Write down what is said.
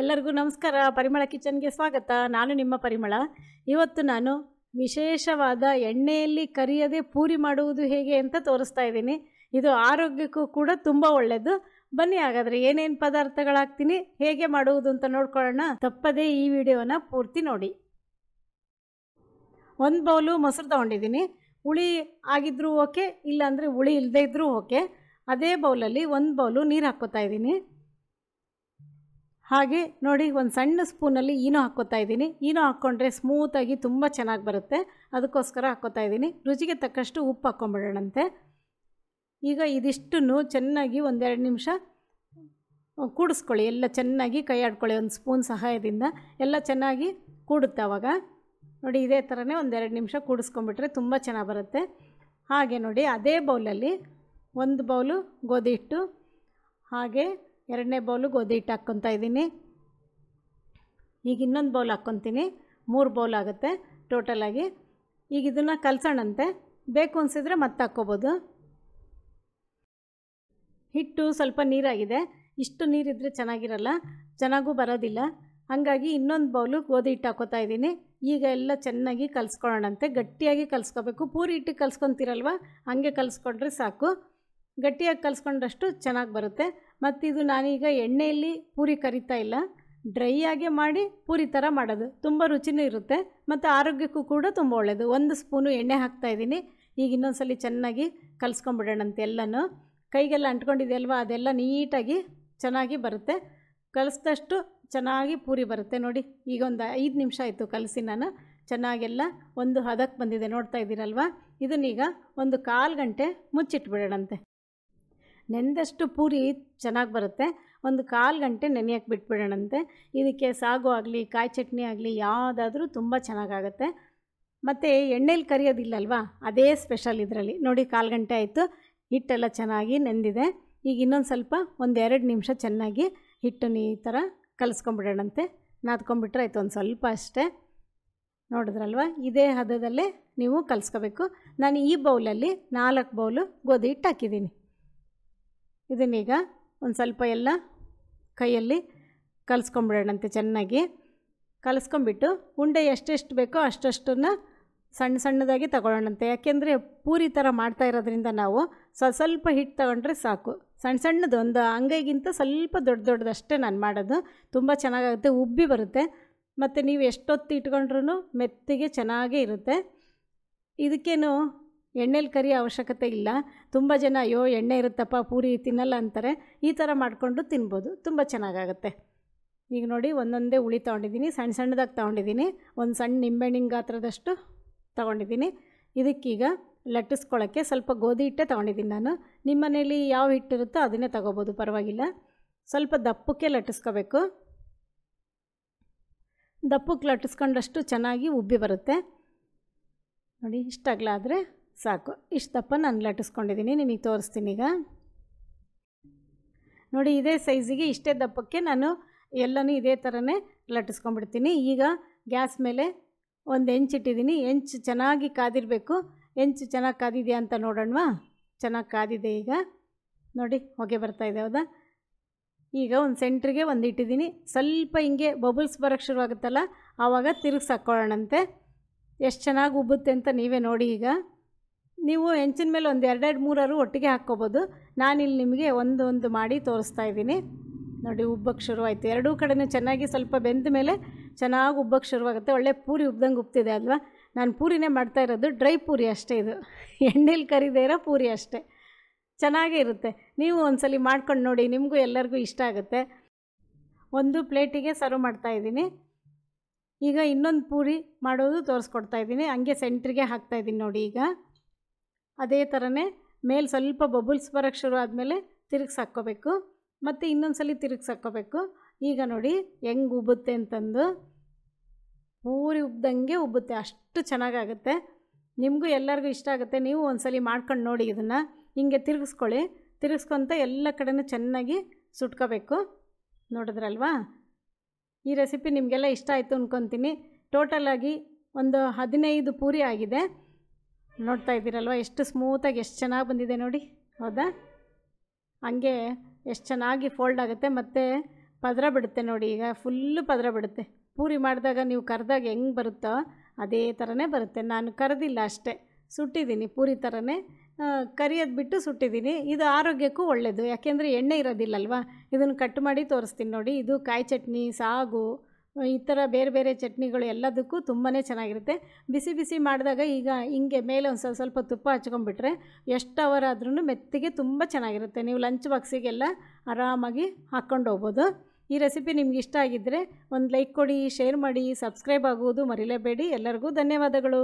ಎಲ್ಲರಿಗೂ ನಮಸ್ಕಾರ ಪರಿಮಳ ಕಿಚನ್ಗೆ ಸ್ವಾಗತ ನಾನು ನಿಮ್ಮ ಪರಿಮಳ ಇವತ್ತು ನಾನು ವಿಶೇಷವಾದ ಎಣ್ಣೆಯಲ್ಲಿ ಕರಿಯದೆ ಪೂರಿ ಮಾಡುವುದು ಹೇಗೆ ಅಂತ ತೋರಿಸ್ತಾ ಇದ್ದೀನಿ ಇದು ಆರೋಗ್ಯಕ್ಕೂ ಕೂಡ ತುಂಬ ಒಳ್ಳೆಯದು ಬನ್ನಿ ಹಾಗಾದರೆ ಏನೇನು ಪದಾರ್ಥಗಳಾಗ್ತೀನಿ ಹೇಗೆ ಮಾಡುವುದು ಅಂತ ನೋಡ್ಕೊಳ್ಳೋಣ ತಪ್ಪದೇ ಈ ವಿಡಿಯೋನ ಪೂರ್ತಿ ನೋಡಿ ಒಂದು ಬೌಲು ಮೊಸರು ತೊಗೊಂಡಿದ್ದೀನಿ ಹುಳಿ ಆಗಿದ್ರೂ ಓಕೆ ಇಲ್ಲಾಂದರೆ ಹುಳಿ ಇಲ್ಲದೇ ಇದ್ದರೂ ಓಕೆ ಅದೇ ಬೌಲಲ್ಲಿ ಒಂದು ಬೌಲು ನೀರು ಹಾಕ್ಕೋತಾ ಇದ್ದೀನಿ ಹಾಗೆ ನೋಡಿ ಒಂದು ಸಣ್ಣ ಸ್ಪೂನಲ್ಲಿ ಈನೋ ಹಾಕ್ಕೋತಾ ಇದ್ದೀನಿ ಈನೋ ಹಾಕ್ಕೊಂಡ್ರೆ ಸ್ಮೂತಾಗಿ ತುಂಬ ಚೆನ್ನಾಗಿ ಬರುತ್ತೆ ಅದಕ್ಕೋಸ್ಕರ ಹಾಕ್ಕೋತಾ ಇದ್ದೀನಿ ರುಚಿಗೆ ತಕ್ಕಷ್ಟು ಉಪ್ಪು ಹಾಕ್ಕೊಂಬಿಡೋಣಂತೆ ಈಗ ಇದಿಷ್ಟನ್ನು ಚೆನ್ನಾಗಿ ಒಂದೆರಡು ನಿಮಿಷ ಕೂಡಿಸ್ಕೊಳ್ಳಿ ಎಲ್ಲ ಚೆನ್ನಾಗಿ ಕೈ ಆಡ್ಕೊಳ್ಳಿ ಒಂದು ಸ್ಪೂನ್ ಸಹಾಯದಿಂದ ಎಲ್ಲ ಚೆನ್ನಾಗಿ ಕೂಡುತ್ತೆ ಆವಾಗ ನೋಡಿ ಇದೇ ಥರನೇ ಒಂದೆರಡು ನಿಮಿಷ ಕೂಡಿಸ್ಕೊಂಬಿಟ್ರೆ ತುಂಬ ಚೆನ್ನಾಗಿ ಬರುತ್ತೆ ಹಾಗೆ ನೋಡಿ ಅದೇ ಬೌಲಲ್ಲಿ ಒಂದು ಬೌಲು ಗೋಧಿ ಹಿಟ್ಟು ಹಾಗೆ ಎರಡನೇ ಬೌಲು ಗೋಧಿ ಹಿಟ್ಟು ಹಾಕ್ಕೊತಾ ಇದ್ದೀನಿ ಈಗ ಇನ್ನೊಂದು ಬೌಲ್ ಹಾಕ್ಕೊತೀನಿ ಮೂರು ಬೌಲ್ ಆಗುತ್ತೆ ಟೋಟಲಾಗಿ ಈಗ ಇದನ್ನು ಕಲಸೋಣಂತೆ ಬೇಕು ಅನಿಸಿದ್ರೆ ಮತ್ತೆ ಹಾಕ್ಕೋಬೋದು ಹಿಟ್ಟು ಸ್ವಲ್ಪ ನೀರಾಗಿದೆ ಇಷ್ಟು ನೀರಿದ್ದರೆ ಚೆನ್ನಾಗಿರಲ್ಲ ಚೆನ್ನಾಗೂ ಬರೋದಿಲ್ಲ ಹಾಗಾಗಿ ಇನ್ನೊಂದು ಬೌಲು ಗೋಧಿ ಹಿಟ್ಟು ಹಾಕೋತಾ ಇದ್ದೀನಿ ಈಗ ಎಲ್ಲ ಚೆನ್ನಾಗಿ ಕಲಸ್ಕೊಳ್ಳೋಣಂತೆ ಗಟ್ಟಿಯಾಗಿ ಕಲಿಸ್ಕೋಬೇಕು ಪೂರಿ ಹಿಟ್ಟಿಗೆ ಕಲ್ಸ್ಕೊತೀರಲ್ವ ಹಾಗೆ ಕಲಿಸ್ಕೊಂಡ್ರೆ ಸಾಕು ಗಟ್ಟಿಯಾಗಿ ಕಲಿಸ್ಕೊಂಡಷ್ಟು ಚೆನ್ನಾಗಿ ಬರುತ್ತೆ ಮತ್ತಿದು ನಾನೀಗ ಎಣ್ಣೆಯಲ್ಲಿ ಪೂರಿ ಕರಿತಾ ಇಲ್ಲ ಡ್ರೈ ಆಗೇ ಮಾಡಿ ಪೂರಿ ಥರ ಮಾಡೋದು ತುಂಬ ರುಚಿನೂ ಇರುತ್ತೆ ಮತ್ತು ಆರೋಗ್ಯಕ್ಕೂ ಕೂಡ ತುಂಬ ಒಳ್ಳೆಯದು ಒಂದು ಸ್ಪೂನು ಎಣ್ಣೆ ಹಾಕ್ತಾಯಿದ್ದೀನಿ ಈಗ ಇನ್ನೊಂದ್ಸಲ ಚೆನ್ನಾಗಿ ಕಲಿಸ್ಕೊಂಬಿಡೋಣಂತೆ ಎಲ್ಲನೂ ಕೈಗೆಲ್ಲ ಅಂಟ್ಕೊಂಡಿದೆಯಲ್ವ ಅದೆಲ್ಲ ನೀಟಾಗಿ ಚೆನ್ನಾಗಿ ಬರುತ್ತೆ ಕಲಿಸ್ದಷ್ಟು ಚೆನ್ನಾಗಿ ಪೂರಿ ಬರುತ್ತೆ ನೋಡಿ ಈಗ ಒಂದು ಐದು ನಿಮಿಷ ಆಯಿತು ಕಲಸಿ ನಾನು ಚೆನ್ನಾಗೆಲ್ಲ ಒಂದು ಹದಕ್ಕೆ ಬಂದಿದೆ ನೋಡ್ತಾ ಇದ್ದೀರಲ್ವ ಇದನ್ನೀಗ ಒಂದು ಕಾಲು ಗಂಟೆ ಮುಚ್ಚಿಟ್ಬಿಡೋಣಂತೆ ನೆಂದಷ್ಟು ಪೂರಿ ಚೆನ್ನಾಗಿ ಬರುತ್ತೆ ಒಂದು ಕಾಲು ಗಂಟೆ ನೆನೆಯಕ್ಕೆ ಬಿಟ್ಬಿಡೋಣಂತೆ ಇದಕ್ಕೆ ಸಾಗು ಆಗಲಿ ಕಾಯಿ ಚಟ್ನಿ ಆಗಲಿ ಯಾವುದಾದ್ರೂ ತುಂಬ ಚೆನ್ನಾಗಾಗತ್ತೆ ಮತ್ತು ಎಣ್ಣೆಲಿ ಕರಿಯೋದಿಲ್ಲಲ್ವಾ ಅದೇ ಸ್ಪೆಷಲ್ ಇದರಲ್ಲಿ ನೋಡಿ ಕಾಲು ಗಂಟೆ ಆಯಿತು ಹಿಟ್ಟೆಲ್ಲ ಚೆನ್ನಾಗಿ ನೆಂದಿದೆ ಈಗ ಇನ್ನೊಂದು ಸ್ವಲ್ಪ ಒಂದು ಎರಡು ನಿಮಿಷ ಚೆನ್ನಾಗಿ ಹಿಟ್ಟನ್ನು ಈ ಥರ ಕಲಿಸ್ಕೊಂಬಿಡೋಣಂತೆ ನಾದ್ಕೊಂಬಿಟ್ರೆ ಆಯಿತು ಒಂದು ಸ್ವಲ್ಪ ಅಷ್ಟೇ ನೋಡಿದ್ರಲ್ವ ಇದೇ ಹದದಲ್ಲೇ ನೀವು ಕಲಿಸ್ಕೋಬೇಕು ನಾನು ಈ ಬೌಲಲ್ಲಿ ನಾಲ್ಕು ಬೌಲು ಗೋಧಿ ಹಿಟ್ಟು ಹಾಕಿದ್ದೀನಿ ಇದನ್ನೀಗ ಒಂದು ಸ್ವಲ್ಪ ಎಲ್ಲ ಕೈಯಲ್ಲಿ ಕಲಿಸ್ಕೊಂಬಿಡೋಣಂತೆ ಚೆನ್ನಾಗಿ ಕಲಿಸ್ಕೊಂಬಿಟ್ಟು ಉಂಡೆ ಎಷ್ಟೆಷ್ಟು ಬೇಕೋ ಅಷ್ಟಷ್ಟನ್ನು ಸಣ್ಣ ಸಣ್ಣದಾಗಿ ತಗೊಳ್ಳೋಣಂತೆ ಯಾಕೆಂದರೆ ಪೂರಿ ಥರ ಮಾಡ್ತಾ ಇರೋದ್ರಿಂದ ನಾವು ಸ ಸ್ವಲ್ಪ ಹಿಟ್ಟು ತಗೊಂಡ್ರೆ ಸಾಕು ಸಣ್ಣ ಸಣ್ಣದು ಒಂದು ಅಂಗೈಗಿಂತ ಸ್ವಲ್ಪ ದೊಡ್ಡ ದೊಡ್ಡದಷ್ಟೇ ನಾನು ಮಾಡೋದು ತುಂಬ ಚೆನ್ನಾಗಾಗುತ್ತೆ ಉಬ್ಬಿ ಬರುತ್ತೆ ಮತ್ತು ನೀವು ಎಷ್ಟೊತ್ತು ಇಟ್ಕೊಂಡ್ರೂ ಮೆತ್ತಿಗೆ ಚೆನ್ನಾಗೇ ಇರುತ್ತೆ ಇದಕ್ಕೇನು ಎಣ್ಣೆಲಿ ಕರಿ ಅವಶ್ಯಕತೆ ಇಲ್ಲ ತುಂಬ ಜನ ಅಯ್ಯೋ ಎಣ್ಣೆ ಇರುತ್ತಪ್ಪ ಪೂರಿ ತಿನ್ನಲ್ಲ ಅಂತಾರೆ ಈ ಥರ ಮಾಡಿಕೊಂಡು ತಿನ್ಬೋದು ತುಂಬ ಚೆನ್ನಾಗಾಗುತ್ತೆ ಈಗ ನೋಡಿ ಒಂದೊಂದೇ ಹುಳಿ ತೊಗೊಂಡಿದ್ದೀನಿ ಸಣ್ಣ ಸಣ್ಣದಾಗಿ ತೊಗೊಂಡಿದ್ದೀನಿ ಒಂದು ಸಣ್ಣ ನಿಂಬೆಹಣ್ಣಿನ ಗಾತ್ರದಷ್ಟು ತೊಗೊಂಡಿದ್ದೀನಿ ಇದಕ್ಕೀಗ ಲಟ್ಟಿಸ್ಕೊಳ್ಳೋಕ್ಕೆ ಸ್ವಲ್ಪ ಗೋಧಿ ಹಿಟ್ಟೆ ತೊಗೊಂಡಿದ್ದೀನಿ ನಾನು ನಿಮ್ಮ ಮನೇಲಿ ಯಾವ ಹಿಟ್ಟಿರುತ್ತೋ ಅದನ್ನೇ ತೊಗೋಬೋದು ಪರವಾಗಿಲ್ಲ ಸ್ವಲ್ಪ ದಪ್ಪಕ್ಕೆ ಲಟ್ಟಿಸ್ಕೋಬೇಕು ದಪ್ಪಕ್ಕೆ ಲಟ್ಟಿಸ್ಕೊಂಡಷ್ಟು ಚೆನ್ನಾಗಿ ಉಬ್ಬಿ ಬರುತ್ತೆ ನೋಡಿ ಇಷ್ಟಾಗಲಾದರೆ ಸಾಕು ಇಷ್ಟು ದಪ್ಪ ನಾನು ಲಟ್ಟಿಸ್ಕೊಂಡಿದ್ದೀನಿ ನಿಮಗೆ ತೋರಿಸ್ತೀನಿ ಈಗ ನೋಡಿ ಇದೇ ಸೈಜಿಗೆ ಇಷ್ಟೇ ದಪ್ಪಕ್ಕೆ ನಾನು ಎಲ್ಲನೂ ಇದೇ ಥರನೇ ಲಟ್ಟಿಸ್ಕೊಂಡ್ಬಿಡ್ತೀನಿ ಈಗ ಗ್ಯಾಸ್ ಮೇಲೆ ಒಂದು ಇಟ್ಟಿದ್ದೀನಿ ಹೆಂಚು ಚೆನ್ನಾಗಿ ಕಾದಿರಬೇಕು ಹೆಂಚು ಚೆನ್ನಾಗಿ ಕಾದಿದೆಯಾ ಅಂತ ನೋಡೋಣವಾ ಚೆನ್ನಾಗಿ ಕಾದಿದೆ ಈಗ ನೋಡಿ ಹೊಗೆ ಬರ್ತಾಯಿದೆ ಹೌದಾ ಈಗ ಒಂದು ಸೆಂಟ್ರಿಗೆ ಒಂದು ಇಟ್ಟಿದ್ದೀನಿ ಸ್ವಲ್ಪ ಹಿಂಗೆ ಬಬಲ್ಸ್ ಬರೋಕ್ಕೆ ಶುರುವಾಗುತ್ತಲ್ಲ ಆವಾಗ ತಿರುಗಿಸಿ ಹಾಕ್ಕೊಳ್ಳೋಣಂತೆ ಎಷ್ಟು ಚೆನ್ನಾಗಿ ಉಬ್ಬುತ್ತೆ ಅಂತ ನೀವೇ ನೋಡಿ ಈಗ ನೀವು ಹೆಂಚಿನ ಮೇಲೆ ಒಂದು ಎರಡೆರಡು ಮೂರರು ಒಟ್ಟಿಗೆ ಹಾಕ್ಕೋಬೋದು ನಾನಿಲ್ಲಿ ನಿಮಗೆ ಒಂದೊಂದು ಮಾಡಿ ತೋರಿಸ್ತಾ ಇದ್ದೀನಿ ನೋಡಿ ಉಬ್ಬಕ್ಕೆ ಶುರುವಾಯಿತು ಎರಡೂ ಕಡೆನೂ ಚೆನ್ನಾಗಿ ಸ್ವಲ್ಪ ಬೆಂದ ಮೇಲೆ ಚೆನ್ನಾಗಿ ಉಬ್ಬಕ್ಕೆ ಶುರುವಾಗುತ್ತೆ ಒಳ್ಳೆ ಪೂರಿ ಉಬ್ದಂಗೆ ಉಪ್ತಿದೆ ಅಲ್ವಾ ನಾನು ಪೂರಿನೇ ಮಾಡ್ತಾ ಇರೋದು ಡ್ರೈ ಪೂರಿ ಅಷ್ಟೇ ಇದು ಎಣ್ಣೆಲಿ ಕರಿದೇ ಇರೋ ಪೂರಿ ಅಷ್ಟೇ ಚೆನ್ನಾಗೇ ಇರುತ್ತೆ ನೀವು ಒಂದ್ಸಲಿ ಮಾಡ್ಕೊಂಡು ನೋಡಿ ನಿಮಗೂ ಎಲ್ಲರಿಗೂ ಇಷ್ಟ ಆಗುತ್ತೆ ಒಂದು ಪ್ಲೇಟಿಗೆ ಸರ್ವ್ ಮಾಡ್ತಾ ಇದ್ದೀನಿ ಈಗ ಇನ್ನೊಂದು ಪೂರಿ ಮಾಡೋದು ತೋರಿಸ್ಕೊಡ್ತಾ ಇದ್ದೀನಿ ಹಂಗೆ ಸೆಂಟ್ರಿಗೆ ಹಾಕ್ತಾಯಿದ್ದೀನಿ ನೋಡಿ ಈಗ ಅದೇ ಥರನೇ ಮೇಲೆ ಸ್ವಲ್ಪ ಬಬುಲ್ಸ್ ಬರೋಕ್ಕೆ ಶುರು ಆದಮೇಲೆ ತಿರುಗ್ಸಿ ಹಾಕ್ಕೋಬೇಕು ಮತ್ತು ಇನ್ನೊಂದು ಸಲ ತಿರುಗ್ಸಿ ಈಗ ನೋಡಿ ಹೆಂಗೆ ಉಬ್ಬುತ್ತೆ ಅಂತಂದು ಪೂರಿ ಉಬ್ಬ್ದಂಗೆ ಉಬ್ಬುತ್ತೆ ಅಷ್ಟು ಚೆನ್ನಾಗಾಗುತ್ತೆ ನಿಮಗೂ ಎಲ್ಲರಿಗೂ ಇಷ್ಟ ಆಗುತ್ತೆ ನೀವು ಒಂದು ಮಾಡ್ಕೊಂಡು ನೋಡಿ ಇದನ್ನು ಹಿಂಗೆ ತಿರುಗಿಸ್ಕೊಳ್ಳಿ ತಿರುಗಿಸ್ಕೊತ ಎಲ್ಲ ಕಡೆನೂ ಚೆನ್ನಾಗಿ ಸುಟ್ಕೋಬೇಕು ನೋಡಿದ್ರಲ್ವಾ ಈ ರೆಸಿಪಿ ನಿಮಗೆಲ್ಲ ಇಷ್ಟ ಆಯಿತು ಅಂದ್ಕೊತೀನಿ ಟೋಟಲಾಗಿ ಒಂದು ಹದಿನೈದು ಪೂರಿ ಆಗಿದೆ ನೋಡ್ತಾ ಇದ್ದೀರಲ್ವ ಎಷ್ಟು ಸ್ಮೂತಾಗಿ ಎಷ್ಟು ಚೆನ್ನಾಗಿ ಬಂದಿದೆ ನೋಡಿ ಹೌದಾ ಹಂಗೆ ಎಷ್ಟು ಚೆನ್ನಾಗಿ ಫೋಲ್ಡ್ ಆಗುತ್ತೆ ಮತ್ತು ಪದರ ಬಿಡುತ್ತೆ ನೋಡಿ ಈಗ ಫುಲ್ಲು ಪದರ ಬಿಡುತ್ತೆ ಪೂರಿ ಮಾಡಿದಾಗ ನೀವು ಕರೆದಾಗ ಹೆಂಗೆ ಬರುತ್ತೋ ಅದೇ ಥರನೇ ಬರುತ್ತೆ ನಾನು ಕರೆದಿಲ್ಲ ಅಷ್ಟೇ ಸುಟ್ಟಿದ್ದೀನಿ ಪೂರಿ ಥರನೇ ಕರಿಯೋದು ಬಿಟ್ಟು ಸುಟ್ಟಿದ್ದೀನಿ ಇದು ಆರೋಗ್ಯಕ್ಕೂ ಒಳ್ಳೆಯದು ಯಾಕೆಂದರೆ ಎಣ್ಣೆ ಇರೋದಿಲ್ಲಲ್ವ ಇದನ್ನು ಕಟ್ ಮಾಡಿ ತೋರಿಸ್ತೀನಿ ನೋಡಿ ಇದು ಕಾಯಿ ಚಟ್ನಿ ಸಾಗು ಈ ಥರ ಬೇರೆ ಬೇರೆ ಚಟ್ನಿಗಳು ಎಲ್ಲದಕ್ಕೂ ತುಂಬಾ ಚೆನ್ನಾಗಿರುತ್ತೆ ಬಿಸಿ ಬಿಸಿ ಮಾಡಿದಾಗ ಈಗ ಹಿಂಗೆ ಮೇಲೆ ಒಂದು ಸ್ವಲ್ಪ ಸ್ವಲ್ಪ ತುಪ್ಪ ಹಚ್ಕೊಂಡ್ಬಿಟ್ರೆ ಎಷ್ಟು ಅವರ್ ಆದ್ರೂ ಮೆತ್ತಿಗೆ ತುಂಬ ಚೆನ್ನಾಗಿರುತ್ತೆ ನೀವು ಲಂಚ್ ಬಾಕ್ಸಿಗೆಲ್ಲ ಆರಾಮಾಗಿ ಹಾಕ್ಕೊಂಡು ಹೋಗ್ಬೋದು ಈ ರೆಸಿಪಿ ನಿಮ್ಗೆ ಇಷ್ಟ ಆಗಿದ್ದರೆ ಒಂದು ಲೈಕ್ ಕೊಡಿ ಶೇರ್ ಮಾಡಿ ಸಬ್ಸ್ಕ್ರೈಬ್ ಆಗುವುದು ಮರಿಲೇಬೇಡಿ ಎಲ್ಲರಿಗೂ ಧನ್ಯವಾದಗಳು